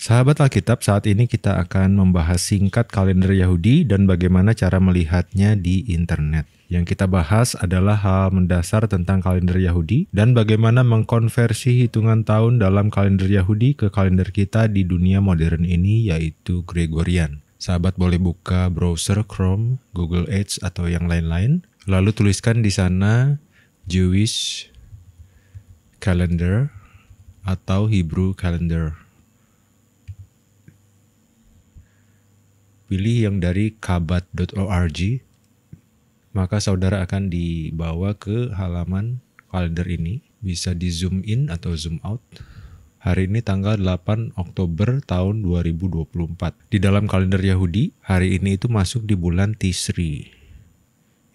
Sahabat Alkitab, saat ini kita akan membahas singkat kalender Yahudi dan bagaimana cara melihatnya di internet. Yang kita bahas adalah hal mendasar tentang kalender Yahudi dan bagaimana mengkonversi hitungan tahun dalam kalender Yahudi ke kalender kita di dunia modern ini yaitu Gregorian. Sahabat boleh buka browser Chrome, Google Edge atau yang lain-lain, lalu tuliskan di sana Jewish calendar atau Hebrew calendar. pilih yang dari kabat.org, maka saudara akan dibawa ke halaman kalender ini. Bisa di zoom in atau zoom out. Hari ini tanggal 8 Oktober tahun 2024. Di dalam kalender Yahudi, hari ini itu masuk di bulan Tisri.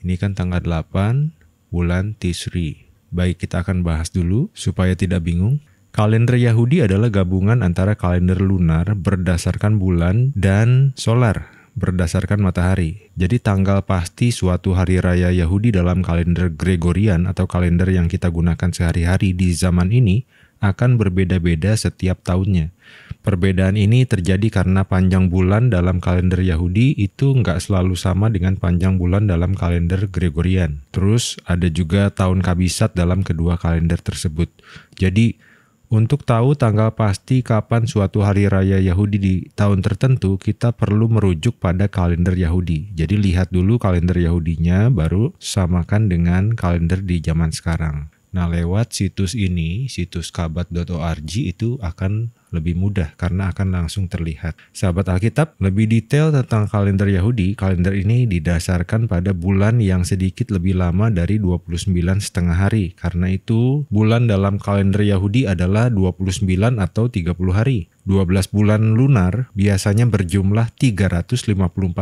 Ini kan tanggal 8 bulan Tisri. Baik, kita akan bahas dulu supaya tidak bingung. Kalender Yahudi adalah gabungan antara kalender lunar berdasarkan bulan dan solar berdasarkan matahari. Jadi tanggal pasti suatu hari raya Yahudi dalam kalender Gregorian atau kalender yang kita gunakan sehari-hari di zaman ini akan berbeda-beda setiap tahunnya. Perbedaan ini terjadi karena panjang bulan dalam kalender Yahudi itu nggak selalu sama dengan panjang bulan dalam kalender Gregorian. Terus ada juga tahun kabisat dalam kedua kalender tersebut. Jadi untuk tahu tanggal pasti kapan suatu hari raya Yahudi di tahun tertentu, kita perlu merujuk pada kalender Yahudi. Jadi lihat dulu kalender Yahudinya, baru samakan dengan kalender di zaman sekarang. Nah, lewat situs ini, situs kabat.org itu akan lebih mudah karena akan langsung terlihat. Sahabat Alkitab, lebih detail tentang kalender Yahudi, kalender ini didasarkan pada bulan yang sedikit lebih lama dari 29 setengah hari. Karena itu, bulan dalam kalender Yahudi adalah 29 atau 30 hari. 12 bulan lunar biasanya berjumlah 354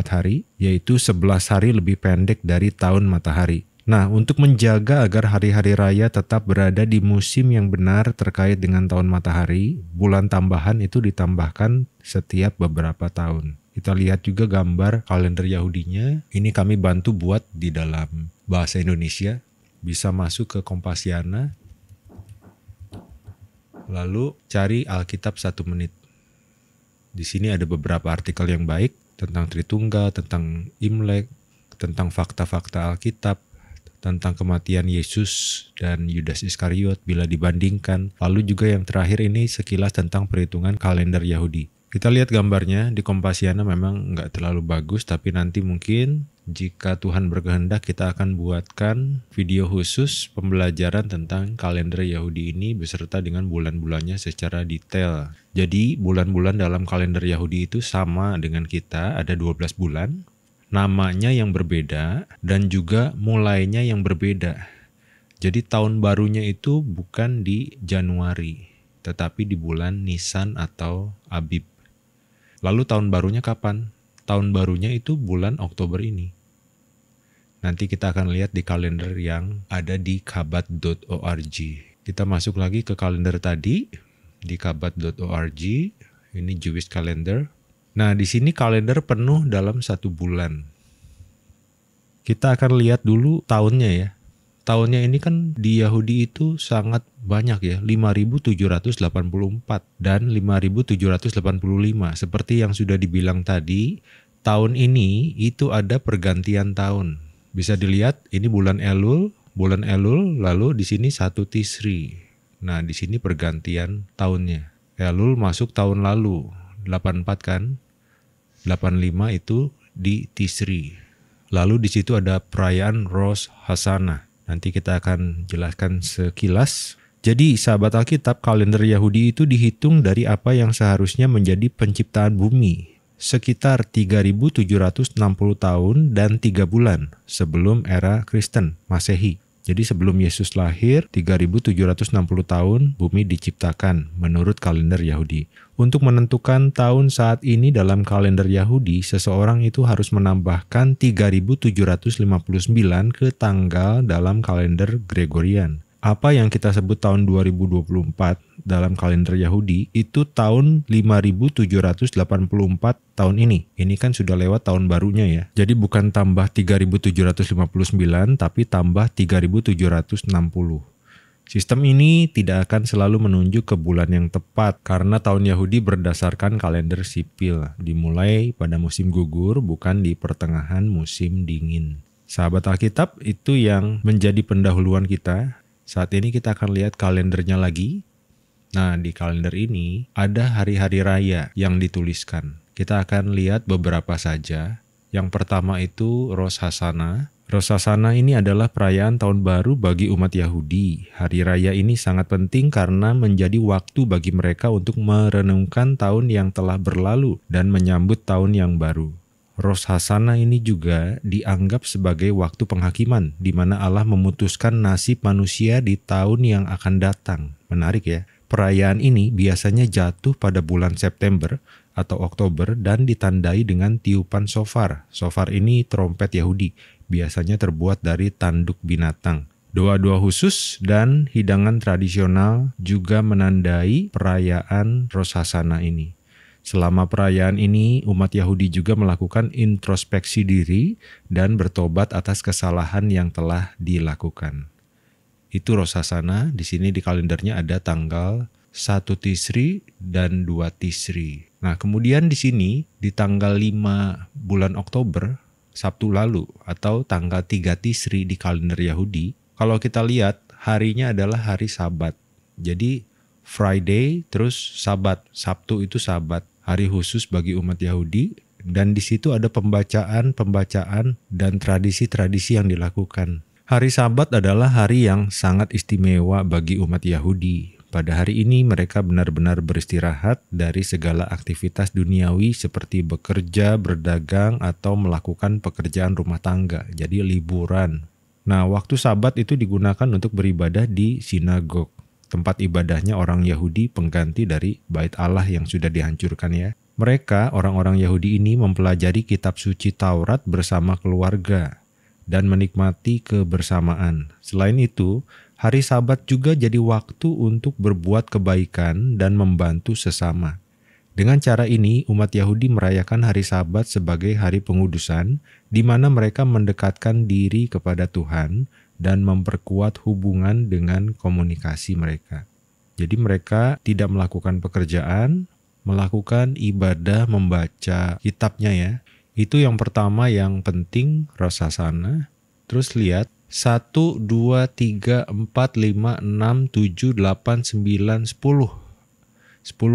hari, yaitu 11 hari lebih pendek dari tahun matahari. Nah, untuk menjaga agar hari-hari raya tetap berada di musim yang benar terkait dengan tahun matahari, bulan tambahan itu ditambahkan setiap beberapa tahun. Kita lihat juga gambar kalender Yahudinya. Ini kami bantu buat di dalam bahasa Indonesia. Bisa masuk ke Kompasiana. Lalu cari Alkitab satu menit. Di sini ada beberapa artikel yang baik tentang Tritunggal, tentang Imlek, tentang fakta-fakta Alkitab, tentang kematian Yesus dan Yudas Iskariot bila dibandingkan. Lalu juga yang terakhir ini sekilas tentang perhitungan kalender Yahudi. Kita lihat gambarnya di Kompasiana memang nggak terlalu bagus tapi nanti mungkin jika Tuhan berkehendak kita akan buatkan video khusus pembelajaran tentang kalender Yahudi ini beserta dengan bulan-bulannya secara detail. Jadi bulan-bulan dalam kalender Yahudi itu sama dengan kita, ada 12 bulan namanya yang berbeda dan juga mulainya yang berbeda. Jadi tahun barunya itu bukan di Januari, tetapi di bulan Nisan atau Abib. Lalu tahun barunya kapan? Tahun barunya itu bulan Oktober ini. Nanti kita akan lihat di kalender yang ada di kabat.org. Kita masuk lagi ke kalender tadi di kabat.org. Ini Jewish calendar Nah, di sini kalender penuh dalam satu bulan. Kita akan lihat dulu tahunnya ya. Tahunnya ini kan di Yahudi itu sangat banyak ya, 5784 dan 5785. Seperti yang sudah dibilang tadi, tahun ini itu ada pergantian tahun. Bisa dilihat ini bulan Elul, bulan Elul, lalu di sini satu Tisri. Nah, di sini pergantian tahunnya. Elul masuk tahun lalu, 84 kan? 85 itu di Tisri. Lalu di situ ada perayaan Ros Hasanah. Nanti kita akan jelaskan sekilas. Jadi sahabat Alkitab kalender Yahudi itu dihitung dari apa yang seharusnya menjadi penciptaan bumi sekitar 3760 tahun dan 3 bulan sebelum era Kristen Masehi. Jadi sebelum Yesus lahir 3760 tahun bumi diciptakan menurut kalender Yahudi. Untuk menentukan tahun saat ini dalam kalender Yahudi, seseorang itu harus menambahkan 3759 ke tanggal dalam kalender Gregorian. Apa yang kita sebut tahun 2024 dalam kalender Yahudi itu tahun 5784 tahun ini. Ini kan sudah lewat tahun barunya ya. Jadi bukan tambah 3759 tapi tambah 3760. Sistem ini tidak akan selalu menunjuk ke bulan yang tepat karena tahun Yahudi berdasarkan kalender sipil, dimulai pada musim gugur bukan di pertengahan musim dingin. Sahabat Alkitab itu yang menjadi pendahuluan kita. Saat ini kita akan lihat kalendernya lagi. Nah, di kalender ini ada hari-hari raya yang dituliskan. Kita akan lihat beberapa saja. Yang pertama itu Rosh Hasana, Rosasana ini adalah perayaan tahun baru bagi umat Yahudi. Hari raya ini sangat penting karena menjadi waktu bagi mereka untuk merenungkan tahun yang telah berlalu dan menyambut tahun yang baru. Rosasana ini juga dianggap sebagai waktu penghakiman, di mana Allah memutuskan nasib manusia di tahun yang akan datang. Menarik ya. Perayaan ini biasanya jatuh pada bulan September atau Oktober dan ditandai dengan tiupan sofar. Sofar ini trompet Yahudi, biasanya terbuat dari tanduk binatang. Doa-doa khusus dan hidangan tradisional juga menandai perayaan Rosasana ini. Selama perayaan ini, umat Yahudi juga melakukan introspeksi diri dan bertobat atas kesalahan yang telah dilakukan. Itu Rosasana, di sini di kalendernya ada tanggal 1 Tisri dan 2 Tisri. Nah, kemudian di sini di tanggal 5 bulan Oktober Sabtu lalu atau tanggal 3 Tisri di kalender Yahudi, kalau kita lihat harinya adalah hari Sabat. Jadi Friday terus Sabat, Sabtu itu Sabat, hari khusus bagi umat Yahudi dan di situ ada pembacaan-pembacaan dan tradisi-tradisi yang dilakukan. Hari Sabat adalah hari yang sangat istimewa bagi umat Yahudi pada hari ini mereka benar-benar beristirahat dari segala aktivitas duniawi seperti bekerja, berdagang, atau melakukan pekerjaan rumah tangga, jadi liburan. Nah, waktu sabat itu digunakan untuk beribadah di sinagog, tempat ibadahnya orang Yahudi pengganti dari bait Allah yang sudah dihancurkan ya. Mereka, orang-orang Yahudi ini mempelajari kitab suci Taurat bersama keluarga dan menikmati kebersamaan. Selain itu, Hari Sabat juga jadi waktu untuk berbuat kebaikan dan membantu sesama. Dengan cara ini, umat Yahudi merayakan hari Sabat sebagai hari pengudusan, di mana mereka mendekatkan diri kepada Tuhan dan memperkuat hubungan dengan komunikasi mereka. Jadi, mereka tidak melakukan pekerjaan, melakukan ibadah membaca kitabnya ya. Itu yang pertama yang penting rasa sana. Terus lihat 1, 2, 3, 4, 5, 6, 7, 8, 9, 10. 10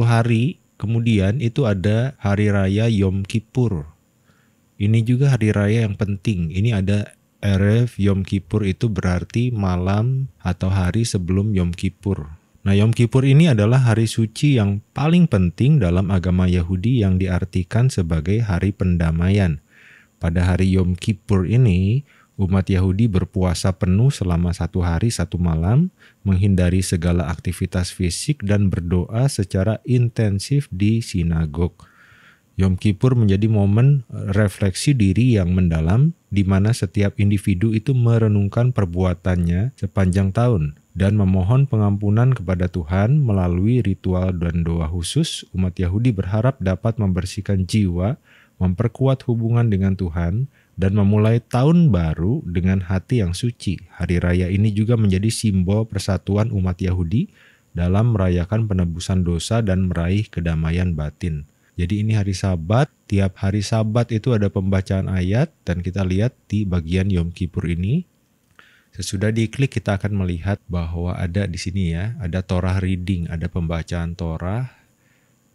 hari kemudian itu ada hari raya Yom Kippur. Ini juga hari raya yang penting. Ini ada Erev Yom Kippur itu berarti malam atau hari sebelum Yom Kippur. Nah, Yom Kippur ini adalah hari suci yang paling penting dalam agama Yahudi yang diartikan sebagai hari pendamaian. Pada hari Yom Kippur ini, umat Yahudi berpuasa penuh selama satu hari satu malam, menghindari segala aktivitas fisik dan berdoa secara intensif di sinagog. Yom Kippur menjadi momen refleksi diri yang mendalam, di mana setiap individu itu merenungkan perbuatannya sepanjang tahun dan memohon pengampunan kepada Tuhan melalui ritual dan doa khusus. Umat Yahudi berharap dapat membersihkan jiwa, memperkuat hubungan dengan Tuhan, dan memulai tahun baru dengan hati yang suci. Hari raya ini juga menjadi simbol persatuan umat Yahudi dalam merayakan penebusan dosa dan meraih kedamaian batin. Jadi ini hari Sabat, tiap hari Sabat itu ada pembacaan ayat dan kita lihat di bagian Yom Kippur ini. Sesudah diklik kita akan melihat bahwa ada di sini ya, ada Torah reading, ada pembacaan Torah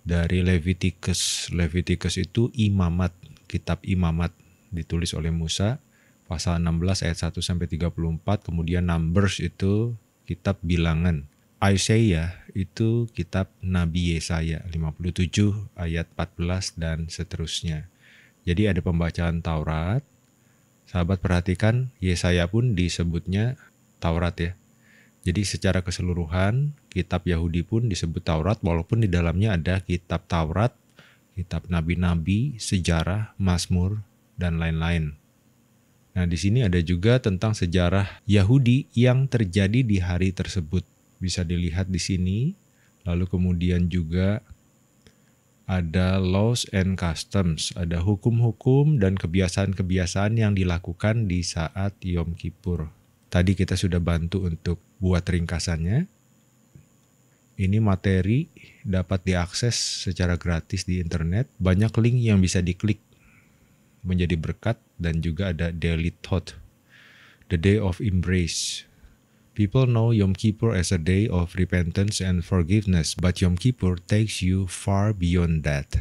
dari Leviticus. Leviticus itu imamat, kitab imamat ditulis oleh Musa pasal 16 ayat 1 sampai 34 kemudian Numbers itu kitab bilangan Isaiah itu kitab Nabi Yesaya 57 ayat 14 dan seterusnya. Jadi ada pembacaan Taurat. Sahabat perhatikan Yesaya pun disebutnya Taurat ya. Jadi secara keseluruhan kitab Yahudi pun disebut Taurat walaupun di dalamnya ada kitab Taurat, kitab nabi-nabi, sejarah, Mazmur, dan lain-lain. Nah, di sini ada juga tentang sejarah Yahudi yang terjadi di hari tersebut. Bisa dilihat di sini. Lalu kemudian juga ada laws and customs, ada hukum-hukum dan kebiasaan-kebiasaan yang dilakukan di saat Yom Kippur. Tadi kita sudah bantu untuk buat ringkasannya. Ini materi dapat diakses secara gratis di internet. Banyak link yang bisa diklik menjadi berkat dan juga ada daily thought the day of embrace People know Yom Kippur as a day of repentance and forgiveness, but Yom Kippur takes you far beyond that.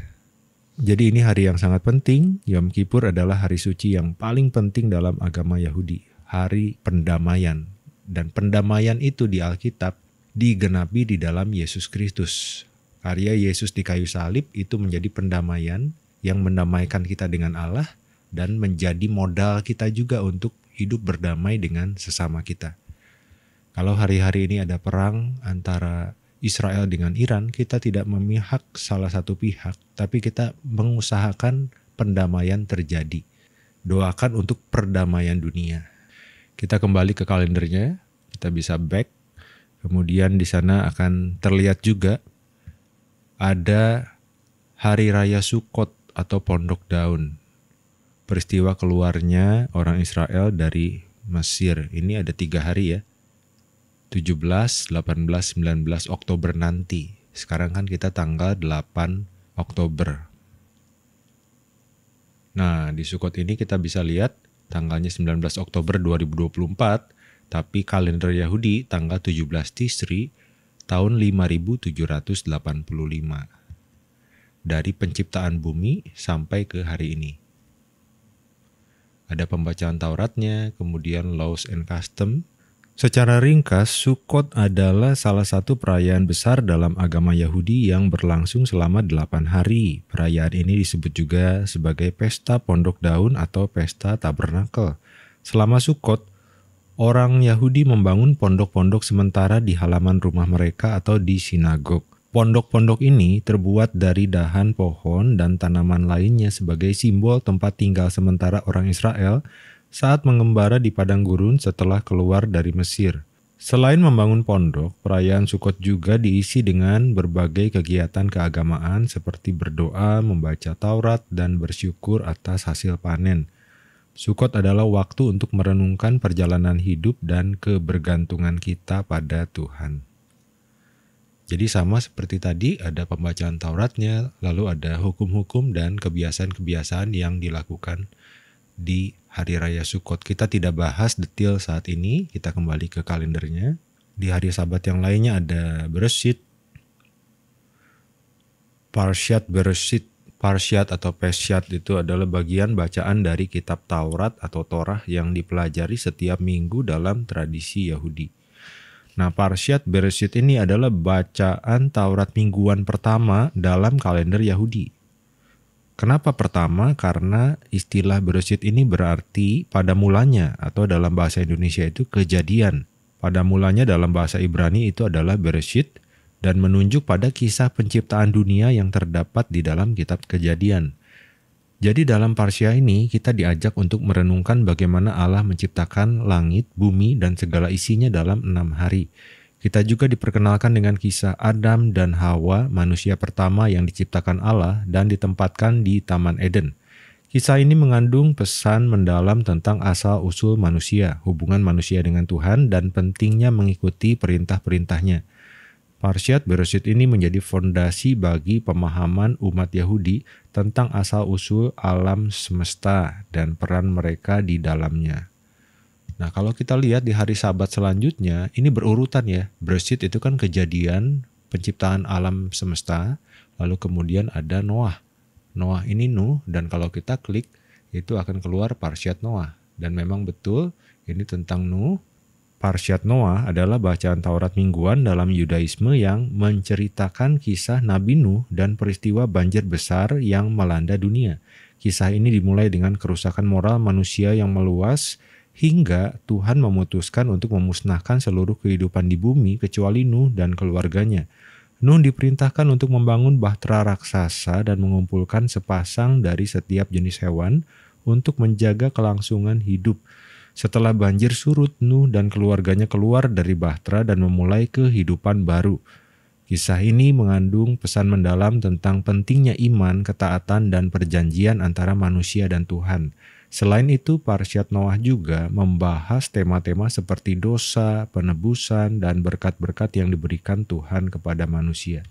Jadi ini hari yang sangat penting. Yom Kippur adalah hari suci yang paling penting dalam agama Yahudi, hari pendamaian. Dan pendamaian itu di Alkitab digenapi di dalam Yesus Kristus. Karya Yesus di kayu salib itu menjadi pendamaian yang mendamaikan kita dengan Allah dan menjadi modal kita juga untuk hidup berdamai dengan sesama kita. Kalau hari-hari ini ada perang antara Israel dengan Iran, kita tidak memihak salah satu pihak, tapi kita mengusahakan pendamaian terjadi. Doakan untuk perdamaian dunia. Kita kembali ke kalendernya, kita bisa back. Kemudian di sana akan terlihat juga ada hari raya Sukot atau Pondok Daun. Peristiwa keluarnya orang Israel dari Mesir. Ini ada tiga hari ya. 17, 18, 19 Oktober nanti. Sekarang kan kita tanggal 8 Oktober. Nah, di Sukot ini kita bisa lihat tanggalnya 19 Oktober 2024, tapi kalender Yahudi tanggal 17 Tisri tahun 5785 dari penciptaan bumi sampai ke hari ini. Ada pembacaan Tauratnya, kemudian Laws and Custom. Secara ringkas, Sukkot adalah salah satu perayaan besar dalam agama Yahudi yang berlangsung selama 8 hari. Perayaan ini disebut juga sebagai Pesta Pondok Daun atau Pesta Tabernakel. Selama Sukkot, orang Yahudi membangun pondok-pondok sementara di halaman rumah mereka atau di sinagog. Pondok-pondok ini terbuat dari dahan pohon dan tanaman lainnya sebagai simbol tempat tinggal sementara orang Israel saat mengembara di padang gurun setelah keluar dari Mesir. Selain membangun pondok, perayaan Sukot juga diisi dengan berbagai kegiatan keagamaan seperti berdoa, membaca Taurat, dan bersyukur atas hasil panen. Sukot adalah waktu untuk merenungkan perjalanan hidup dan kebergantungan kita pada Tuhan. Jadi sama seperti tadi ada pembacaan Tauratnya, lalu ada hukum-hukum dan kebiasaan-kebiasaan yang dilakukan di hari raya Sukot. Kita tidak bahas detail saat ini, kita kembali ke kalendernya. Di hari Sabat yang lainnya ada Bereshit, Parshat Bereshit. Parshat atau Peshat itu adalah bagian bacaan dari kitab Taurat atau Torah yang dipelajari setiap minggu dalam tradisi Yahudi Nah, Parsyat Bereshit ini adalah bacaan Taurat mingguan pertama dalam kalender Yahudi. Kenapa pertama? Karena istilah Bereshit ini berarti pada mulanya atau dalam bahasa Indonesia itu kejadian. Pada mulanya dalam bahasa Ibrani itu adalah Bereshit dan menunjuk pada kisah penciptaan dunia yang terdapat di dalam kitab Kejadian. Jadi dalam Parsia ini kita diajak untuk merenungkan bagaimana Allah menciptakan langit, bumi, dan segala isinya dalam enam hari. Kita juga diperkenalkan dengan kisah Adam dan Hawa, manusia pertama yang diciptakan Allah dan ditempatkan di Taman Eden. Kisah ini mengandung pesan mendalam tentang asal-usul manusia, hubungan manusia dengan Tuhan, dan pentingnya mengikuti perintah-perintahnya. Parsyat berusit ini menjadi fondasi bagi pemahaman umat Yahudi tentang asal-usul alam semesta dan peran mereka di dalamnya. Nah, kalau kita lihat di hari Sabat selanjutnya, ini berurutan ya. Berusit itu kan kejadian penciptaan alam semesta, lalu kemudian ada Noah. Noah ini Nuh dan kalau kita klik itu akan keluar Parsyad Noah. Dan memang betul ini tentang Nuh Parshat Noah adalah bacaan Taurat mingguan dalam Yudaisme yang menceritakan kisah Nabi Nuh dan peristiwa banjir besar yang melanda dunia. Kisah ini dimulai dengan kerusakan moral manusia yang meluas hingga Tuhan memutuskan untuk memusnahkan seluruh kehidupan di bumi kecuali Nuh dan keluarganya. Nuh diperintahkan untuk membangun bahtera raksasa dan mengumpulkan sepasang dari setiap jenis hewan untuk menjaga kelangsungan hidup setelah banjir surut, Nuh dan keluarganya keluar dari Bahtera dan memulai kehidupan baru. Kisah ini mengandung pesan mendalam tentang pentingnya iman, ketaatan, dan perjanjian antara manusia dan Tuhan. Selain itu, Parsyat Noah juga membahas tema-tema seperti dosa, penebusan, dan berkat-berkat yang diberikan Tuhan kepada manusia.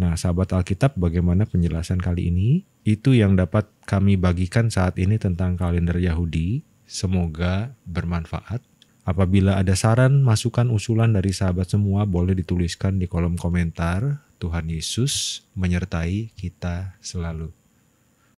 Nah, sahabat Alkitab, bagaimana penjelasan kali ini? Itu yang dapat kami bagikan saat ini tentang kalender Yahudi. Semoga bermanfaat. Apabila ada saran, masukan, usulan dari sahabat semua boleh dituliskan di kolom komentar. Tuhan Yesus menyertai kita selalu.